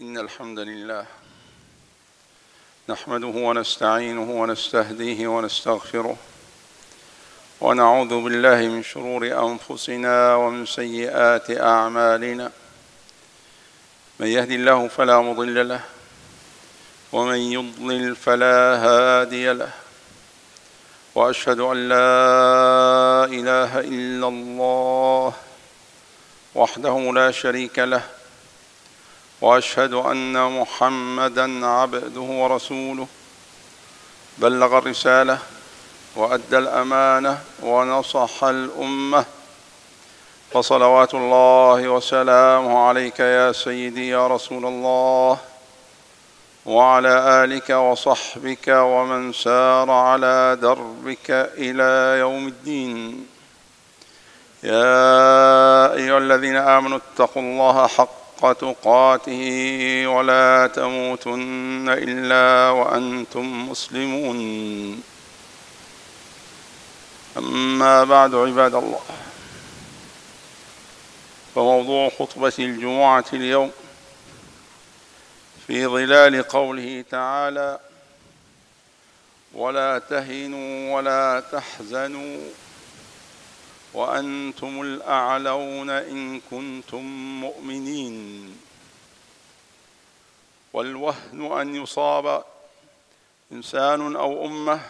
إن الحمد لله نحمده ونستعينه ونستهديه ونستغفره ونعوذ بالله من شرور أنفسنا ومن سيئات أعمالنا من يهد الله فلا مضل له ومن يضلل فلا هادي له وأشهد أن لا إله إلا الله وحده لا شريك له واشهد ان محمدا عبده ورسوله بلغ الرساله وادى الامانه ونصح الامه فصلوات الله وسلامه عليك يا سيدي يا رسول الله وعلى الك وصحبك ومن سار على دربك الى يوم الدين يا ايها الذين امنوا اتقوا الله حق حق تقاته ولا تموتن إلا وأنتم مسلمون أما بعد عباد الله فموضوع خطبة الجمعة اليوم في ظلال قوله تعالى ولا تهنوا ولا تحزنوا وأنتم الأعلون إن كنتم مؤمنين والوهن أن يصاب إنسان أو أمة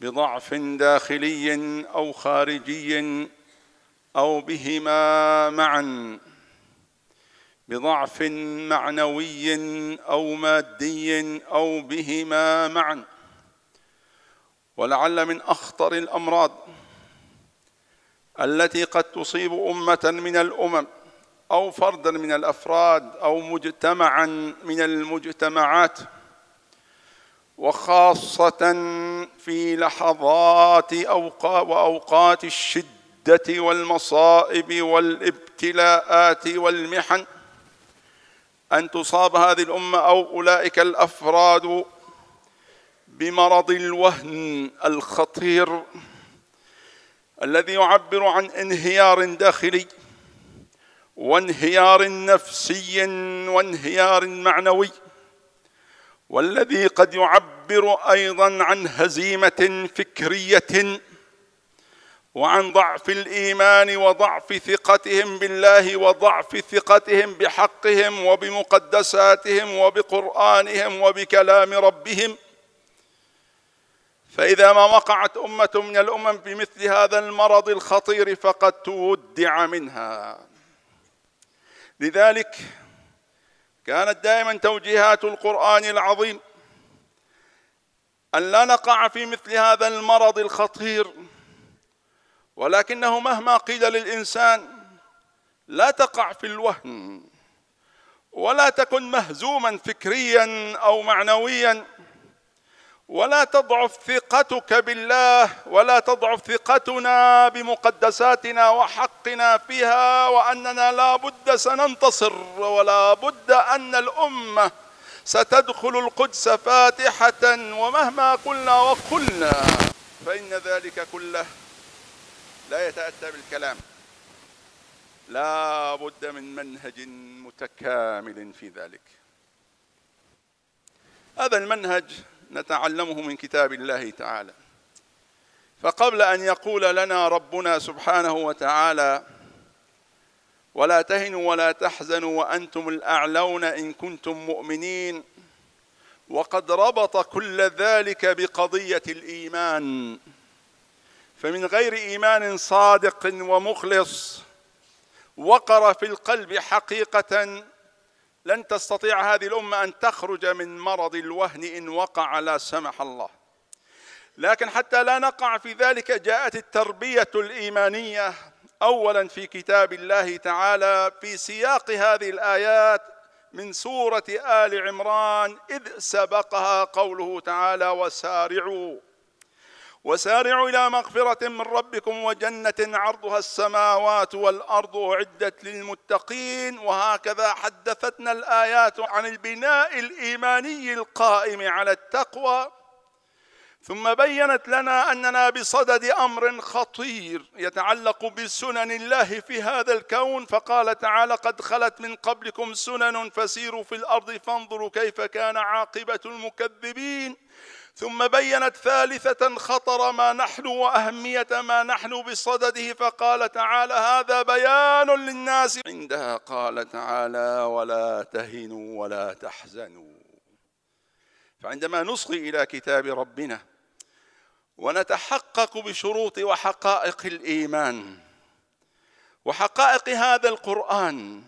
بضعف داخلي أو خارجي أو بهما معا بضعف معنوي أو مادي أو بهما معا ولعل من أخطر الأمراض التي قد تصيب أمة من الأمم أو فردا من الأفراد أو مجتمعا من المجتمعات وخاصة في لحظات وأوقات الشدة والمصائب والابتلاءات والمحن أن تصاب هذه الأمة أو أولئك الأفراد بمرض الوهن الخطير الذي يعبر عن انهيار داخلي وانهيار نفسي وانهيار معنوي والذي قد يعبر ايضا عن هزيمه فكريه وعن ضعف الايمان وضعف ثقتهم بالله وضعف ثقتهم بحقهم وبمقدساتهم وبقرانهم وبكلام ربهم فإذا ما وقعت أمة من الأمم بمثل هذا المرض الخطير فقد تودع منها لذلك كانت دائما توجيهات القرآن العظيم أن لا نقع في مثل هذا المرض الخطير ولكنه مهما قيل للإنسان لا تقع في الوهن ولا تكن مهزوما فكريا أو معنويا ولا تضعف ثقتك بالله ولا تضعف ثقتنا بمقدساتنا وحقنا فيها واننا لا بد سننتصر ولا بد ان الامه ستدخل القدس فاتحه ومهما قلنا وقلنا فان ذلك كله لا يتاتى بالكلام لا بد من منهج متكامل في ذلك هذا المنهج نتعلمه من كتاب الله تعالى فقبل ان يقول لنا ربنا سبحانه وتعالى ولا تهنوا ولا تحزنوا وانتم الاعلون ان كنتم مؤمنين وقد ربط كل ذلك بقضيه الايمان فمن غير ايمان صادق ومخلص وقر في القلب حقيقه لن تستطيع هذه الامه ان تخرج من مرض الوهن ان وقع لا سمح الله لكن حتى لا نقع في ذلك جاءت التربيه الايمانيه اولا في كتاب الله تعالى في سياق هذه الايات من سوره ال عمران اذ سبقها قوله تعالى وسارعوا وسارعوا إلى مغفرة من ربكم وجنة عرضها السماوات والأرض أعدت للمتقين وهكذا حدثتنا الآيات عن البناء الإيماني القائم على التقوى ثم بينت لنا أننا بصدد أمر خطير يتعلق بسنن الله في هذا الكون فقال تعالى قد خلت من قبلكم سنن فسيروا في الأرض فانظروا كيف كان عاقبة المكذبين ثم بينت ثالثة خطر ما نحن وأهمية ما نحن بصدده فقال تعالى هذا بيان للناس عندها قال تعالى ولا تهنوا ولا تحزنوا فعندما نصغي إلى كتاب ربنا ونتحقق بشروط وحقائق الإيمان وحقائق هذا القرآن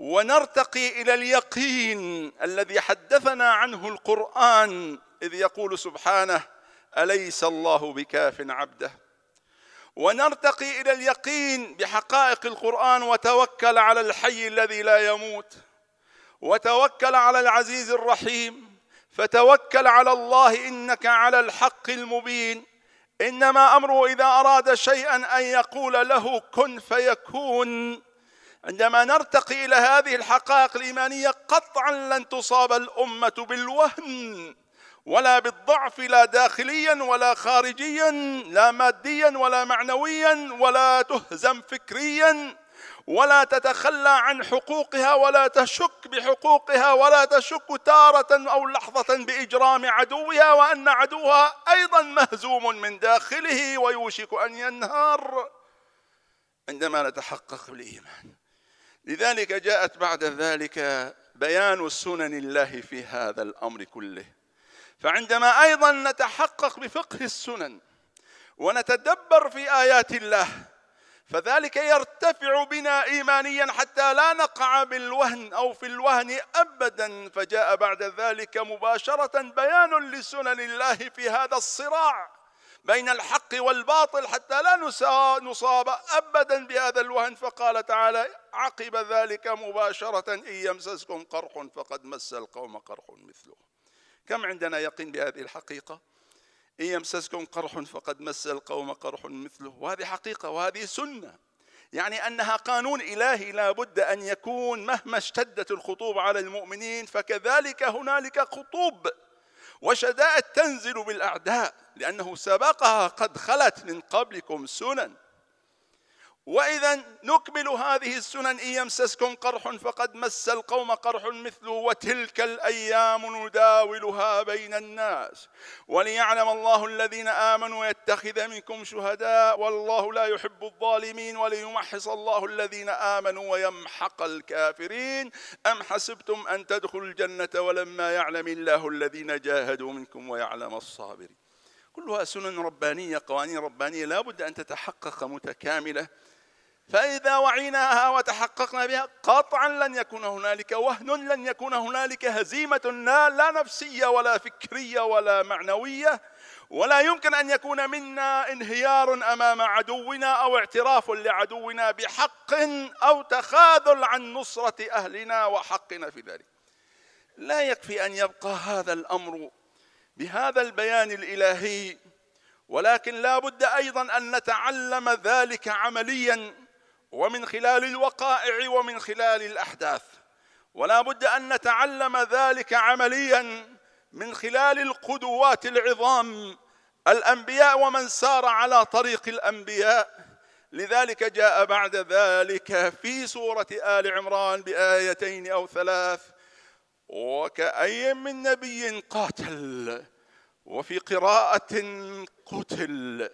ونرتقي الى اليقين الذي حدثنا عنه القران اذ يقول سبحانه اليس الله بكاف عبده ونرتقي الى اليقين بحقائق القران وتوكل على الحي الذي لا يموت وتوكل على العزيز الرحيم فتوكل على الله انك على الحق المبين انما امره اذا اراد شيئا ان يقول له كن فيكون عندما نرتقي إلى هذه الحقائق الإيمانية قطعا لن تصاب الأمة بالوهن ولا بالضعف لا داخليا ولا خارجيا لا ماديا ولا معنويا ولا تهزم فكريا ولا تتخلى عن حقوقها ولا تشك بحقوقها ولا تشك تارة أو لحظة بإجرام عدوها وأن عدوها أيضا مهزوم من داخله ويوشك أن ينهار عندما نتحقق بالإيمان لذلك جاءت بعد ذلك بيان سنن الله في هذا الامر كله فعندما ايضا نتحقق بفقه السنن ونتدبر في ايات الله فذلك يرتفع بنا ايمانيا حتى لا نقع بالوهن او في الوهن ابدا فجاء بعد ذلك مباشره بيان لسنن الله في هذا الصراع بين الحق والباطل حتى لا نصاب أبدا بهذا الوهن فقال تعالى عقب ذلك مباشرة إن يمسسكم قرح فقد مس القوم قرح مثله كم عندنا يقين بهذه الحقيقة إن يمسسكم قرح فقد مس القوم قرح مثله وهذه حقيقة وهذه سنة يعني أنها قانون إلهي لا بد أن يكون مهما اشتدت الخطوب على المؤمنين فكذلك هنالك خطوب وشدائد تنزل بالأعداء لأنه سبقها قد خلت من قبلكم سنن وإذا نكمل هذه السنن إن يمسسكم قرح فقد مس القوم قرح مثله وتلك الأيام نداولها بين الناس وليعلم الله الذين آمنوا ويتخذ منكم شهداء والله لا يحب الظالمين وليمحص الله الذين آمنوا ويمحق الكافرين أم حسبتم أن تدخلوا الجنة ولما يعلم الله الذين جاهدوا منكم ويعلم الصابرين كلها سنن ربانية قوانين ربانية لا بد أن تتحقق متكاملة فإذا وعيناها وتحققنا بها قطعا لن يكون هنالك وهن لن يكون هنالك هزيمة لا نفسية ولا فكرية ولا معنوية ولا يمكن أن يكون منا انهيار أمام عدونا أو اعتراف لعدونا بحق أو تخاذل عن نصرة أهلنا وحقنا في ذلك لا يكفي أن يبقى هذا الأمر بهذا البيان الإلهي ولكن لا بد أيضا أن نتعلم ذلك عمليا ومن خلال الوقائع ومن خلال الأحداث ولا بد أن نتعلم ذلك عمليا من خلال القدوات العظام الأنبياء ومن سار على طريق الأنبياء لذلك جاء بعد ذلك في سورة آل عمران بآيتين أو ثلاث وكأي من نبي قاتل وفي قراءة قتل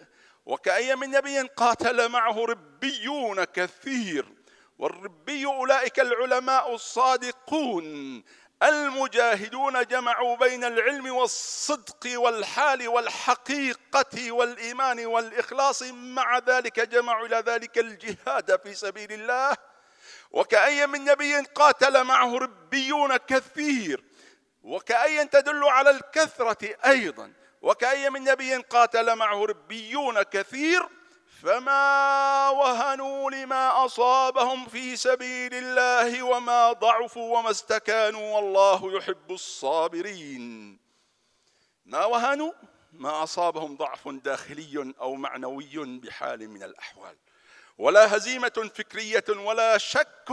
وكأي من نبي قاتل معه ربيون كثير والربي أولئك العلماء الصادقون المجاهدون جمعوا بين العلم والصدق والحال والحقيقة والإيمان والإخلاص مع ذلك جمعوا إلى ذلك الجهاد في سبيل الله وكأي من نبي قاتل معه ربيون كثير وكأي تدل على الكثرة أيضاً وكأي من نبي قاتل معه ربيون كثير فما وهنوا لما أصابهم في سبيل الله وما ضعفوا وما استكانوا والله يحب الصابرين ما وهنوا ما أصابهم ضعف داخلي أو معنوي بحال من الأحوال ولا هزيمة فكرية ولا شك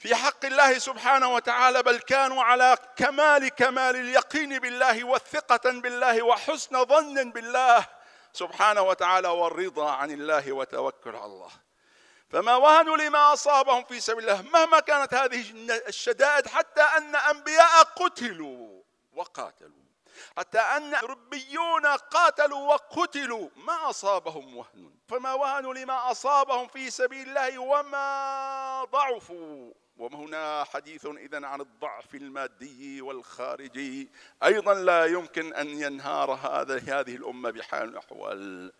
في حق الله سبحانه وتعالى بل كانوا على كمال كمال اليقين بالله والثقة بالله وحسن ظن بالله سبحانه وتعالى والرضا عن الله وتوكل على الله فما وهنوا لما أصابهم في سبيل الله مهما كانت هذه الشدائد حتى أن أنبياء قتلوا وقاتلوا حتى أن ربيون قاتلوا وقتلوا ما أصابهم وهن فما وهنوا لما أصابهم في سبيل الله وما ضعفوا وهنا حديث إذا عن الضعف المادي والخارجي أيضا لا يمكن أن ينهار هذا هذه الأمة بحال الأحوال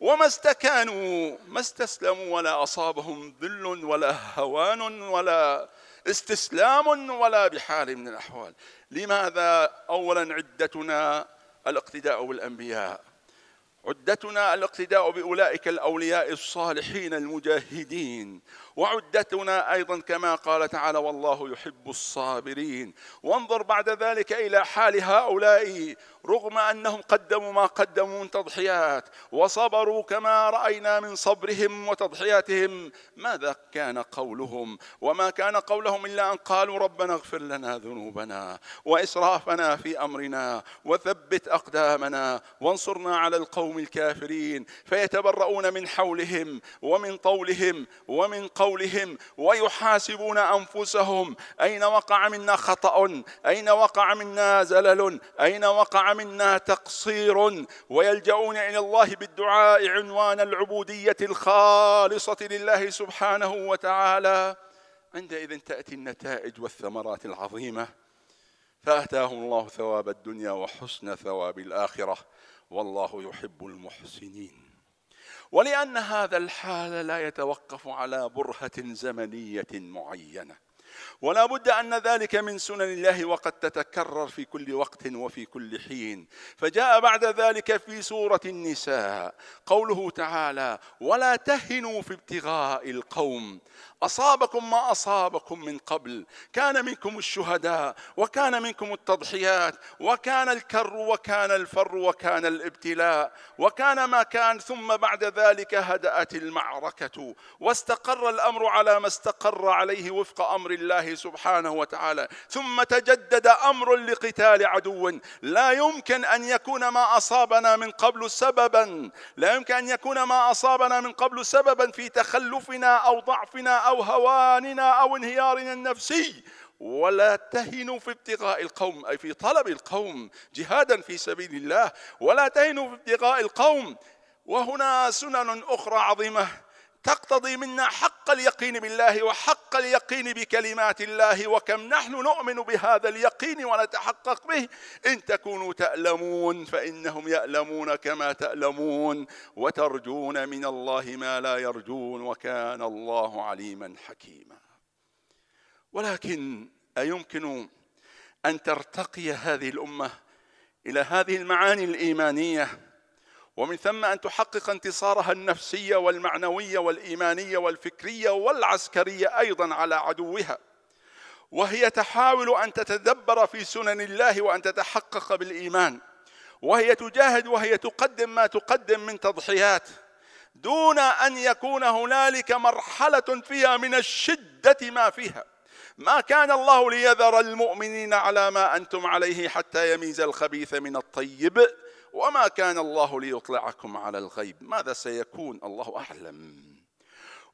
وما استكانوا ما استسلموا ولا أصابهم ذل ولا هوان ولا استسلام ولا بحال من الأحوال لماذا أولا عدتنا الاقتداء بالأنبياء عدتنا الاقتداء بأولئك الأولياء الصالحين المجاهدين وعدتنا أيضا كما قال تعالى والله يحب الصابرين وانظر بعد ذلك إلى حال هؤلاء رغم أنهم قدموا ما قدموا من تضحيات وصبروا كما رأينا من صبرهم وتضحياتهم ماذا كان قولهم وما كان قولهم إلا أن قالوا ربنا اغفر لنا ذنوبنا وإسرافنا في أمرنا وثبت أقدامنا وانصرنا على القوم الكافرين فيتبرؤون من حولهم ومن طولهم ومن قولهم قولهم ويحاسبون أنفسهم أين وقع منا خطأ أين وقع منا زلل أين وقع منا تقصير ويلجؤون إلى الله بالدعاء عنوان العبودية الخالصة لله سبحانه وتعالى عندئذ تأتي النتائج والثمرات العظيمة فأتاهم الله ثواب الدنيا وحسن ثواب الآخرة والله يحب المحسنين ولأن هذا الحال لا يتوقف على برهة زمنية معينة ولا بد أن ذلك من سنن الله وقد تتكرر في كل وقت وفي كل حين فجاء بعد ذلك في سورة النساء قوله تعالى ولا تهنوا في ابتغاء القوم أصابكم ما أصابكم من قبل كان منكم الشهداء وكان منكم التضحيات وكان الكر وكان الفر وكان الابتلاء وكان ما كان ثم بعد ذلك هدأت المعركة واستقر الأمر على ما استقر عليه وفق أمر الله الله سبحانه وتعالى ثم تجدد امر لقتال عدو لا يمكن ان يكون ما اصابنا من قبل سببا لا يمكن ان يكون ما اصابنا من قبل سببا في تخلفنا او ضعفنا او هواننا او انهيارنا النفسي ولا تهنوا في ابتغاء القوم اي في طلب القوم جهادا في سبيل الله ولا تهنوا في ابتغاء القوم وهنا سنن اخرى عظيمه تقتضي منا حق اليقين بالله وحق اليقين بكلمات الله وكم نحن نؤمن بهذا اليقين ونتحقق به إن تكونوا تألمون فإنهم يألمون كما تألمون وترجون من الله ما لا يرجون وكان الله عليما حكيما ولكن أيمكن أن ترتقي هذه الأمة إلى هذه المعاني الإيمانية ومن ثم أن تحقق انتصارها النفسية والمعنوية والإيمانية والفكرية والعسكرية أيضا على عدوها وهي تحاول أن تتدبر في سنن الله وأن تتحقق بالإيمان وهي تجاهد وهي تقدم ما تقدم من تضحيات دون أن يكون هنالك مرحلة فيها من الشدة ما فيها ما كان الله ليذر المؤمنين على ما أنتم عليه حتى يميز الخبيث من الطيب وما كان الله ليطلعكم على الغيب ماذا سيكون الله أعلم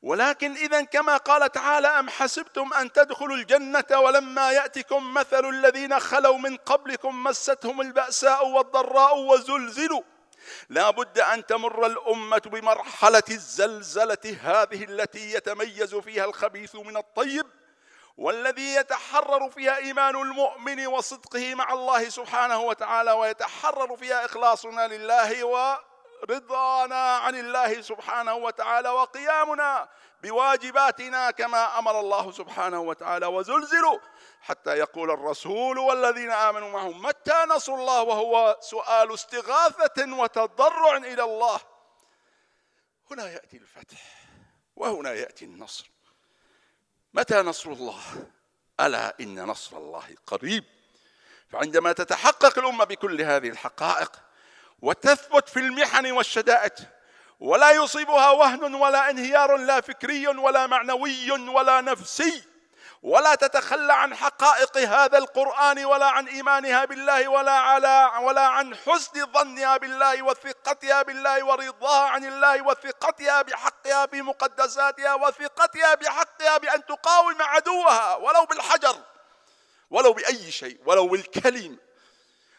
ولكن إذا كما قال تعالى أم حسبتم أن تدخلوا الجنة ولما يأتكم مثل الذين خلوا من قبلكم مستهم البأساء والضراء وزلزلوا لا بد أن تمر الأمة بمرحلة الزلزلة هذه التي يتميز فيها الخبيث من الطيب والذي يتحرر فيها إيمان المؤمن وصدقه مع الله سبحانه وتعالى ويتحرر فيها إخلاصنا لله ورضانا عن الله سبحانه وتعالى وقيامنا بواجباتنا كما أمر الله سبحانه وتعالى وزلزلوا حتى يقول الرسول والذين آمنوا معه متى نصر الله وهو سؤال استغاثة وتضرع إلى الله هنا يأتي الفتح وهنا يأتي النصر متى نصر الله الا ان نصر الله قريب فعندما تتحقق الامه بكل هذه الحقائق وتثبت في المحن والشدائد ولا يصيبها وهن ولا انهيار لا فكري ولا معنوي ولا نفسي ولا تتخلى عن حقائق هذا القرآن ولا عن إيمانها بالله ولا على ولا عن حسن ظنها بالله وثقتها بالله ورضاها عن الله وثقتها بحقها بمقدساتها وثقتها بحقها بأن تقاوم عدوها ولو بالحجر ولو بأي شيء ولو بالكلمة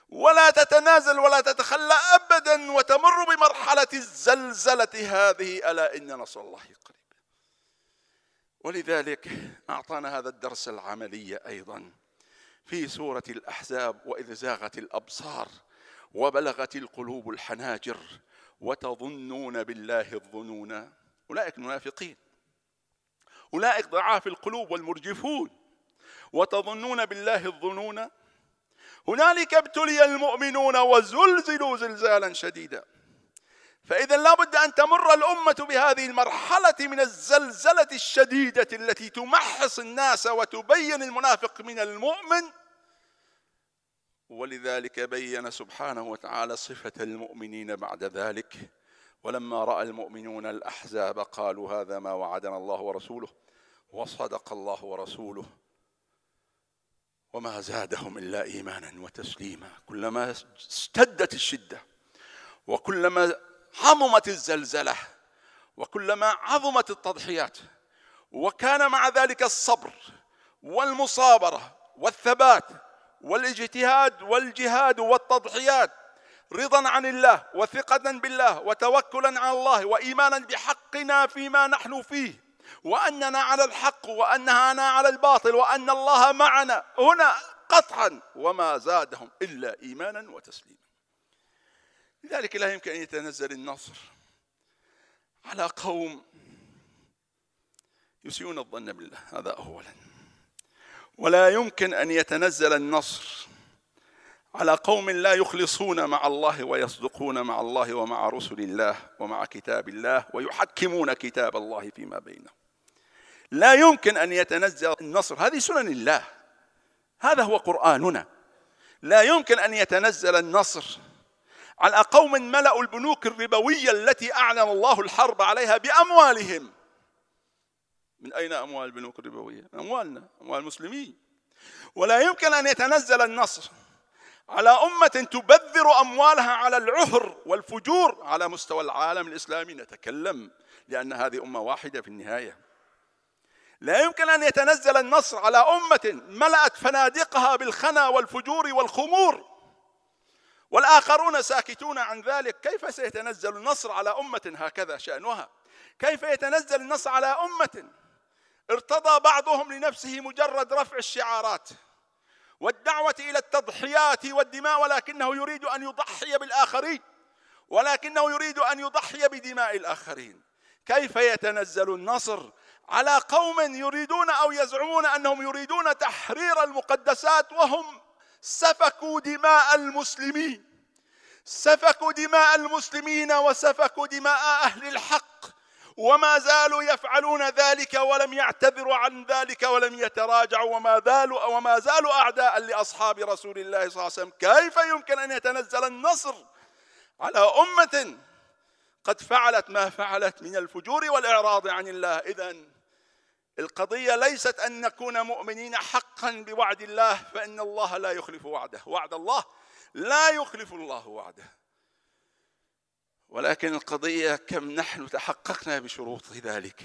ولا تتنازل ولا تتخلى أبدا وتمر بمرحلة الزلزلة هذه ألا إن نصر الله قريب ولذلك أعطانا هذا الدرس العملي أيضا في سورة الأحزاب وإذ زاغت الأبصار وبلغت القلوب الحناجر وتظنون بالله الظنون أولئك المنافقين أولئك ضعاف القلوب والمرجفون وتظنون بالله الظنون هنالك ابتلي المؤمنون وزلزلوا زلزالا شديدا فإذا لابد أن تمر الأمة بهذه المرحلة من الزلزلة الشديدة التي تمحص الناس وتبين المنافق من المؤمن ولذلك بين سبحانه وتعالى صفة المؤمنين بعد ذلك ولما رأى المؤمنون الأحزاب قالوا هذا ما وعدنا الله ورسوله وصدق الله ورسوله وما زادهم إلا إيمانا وتسليما كلما اشتدت الشدة وكلما عظمت الزلزلة وكلما عظمت التضحيات وكان مع ذلك الصبر والمصابرة والثبات والاجتهاد والجهاد والتضحيات رضا عن الله وثقة بالله وتوكلا على الله وإيمانا بحقنا فيما نحن فيه وأننا على الحق وأننا على الباطل وأن الله معنا هنا قطعا وما زادهم إلا إيمانا وتسليما لذلك لا يمكن أن يتنزل النصر على قوم يسيئون الظن بالله هذا أولا ولا يمكن أن يتنزل النصر على قوم لا يخلصون مع الله ويصدقون مع الله ومع رسل الله ومع كتاب الله ويحكمون كتاب الله فيما بينهم لا يمكن أن يتنزل النصر هذه سنن الله هذا هو قرآننا لا يمكن أن يتنزل النصر على قوم ملأوا البنوك الربوية التي أعلن الله الحرب عليها بأموالهم من أين أموال البنوك الربوية؟ أموالنا أموال المسلمين ولا يمكن أن يتنزل النصر على أمة تبذر أموالها على العهر والفجور على مستوى العالم الإسلامي نتكلم لأن هذه أمة واحدة في النهاية لا يمكن أن يتنزل النصر على أمة ملأت فنادقها بالخنا والفجور والخمور والآخرون ساكتون عن ذلك كيف سيتنزل النصر على أمة هكذا شأنها كيف يتنزل النصر على أمة ارتضى بعضهم لنفسه مجرد رفع الشعارات والدعوة إلى التضحيات والدماء ولكنه يريد أن يضحي بالآخرين ولكنه يريد أن يضحي بدماء الآخرين كيف يتنزل النصر على قوم يريدون أو يزعمون أنهم يريدون تحرير المقدسات وهم سفكوا دماء المسلمين سفكوا دماء المسلمين وسفكوا دماء أهل الحق وما زالوا يفعلون ذلك ولم يعتذروا عن ذلك ولم يتراجعوا وما زالوا وما زالوا أعداء لأصحاب رسول الله صلى الله عليه وسلم كيف يمكن أن يتنزل النصر على أمة قد فعلت ما فعلت من الفجور والإعراض عن الله إذا القضية ليست أن نكون مؤمنين حقا بوعد الله فإن الله لا يخلف وعده وعد الله لا يخلف الله وعده ولكن القضية كم نحن تحققنا بشروط ذلك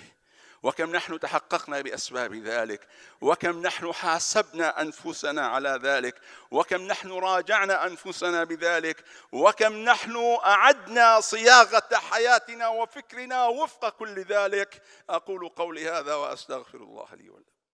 وكم نحن تحققنا باسباب ذلك وكم نحن حاسبنا انفسنا على ذلك وكم نحن راجعنا انفسنا بذلك وكم نحن اعدنا صياغه حياتنا وفكرنا وفق كل ذلك اقول قولي هذا واستغفر الله لي ولكم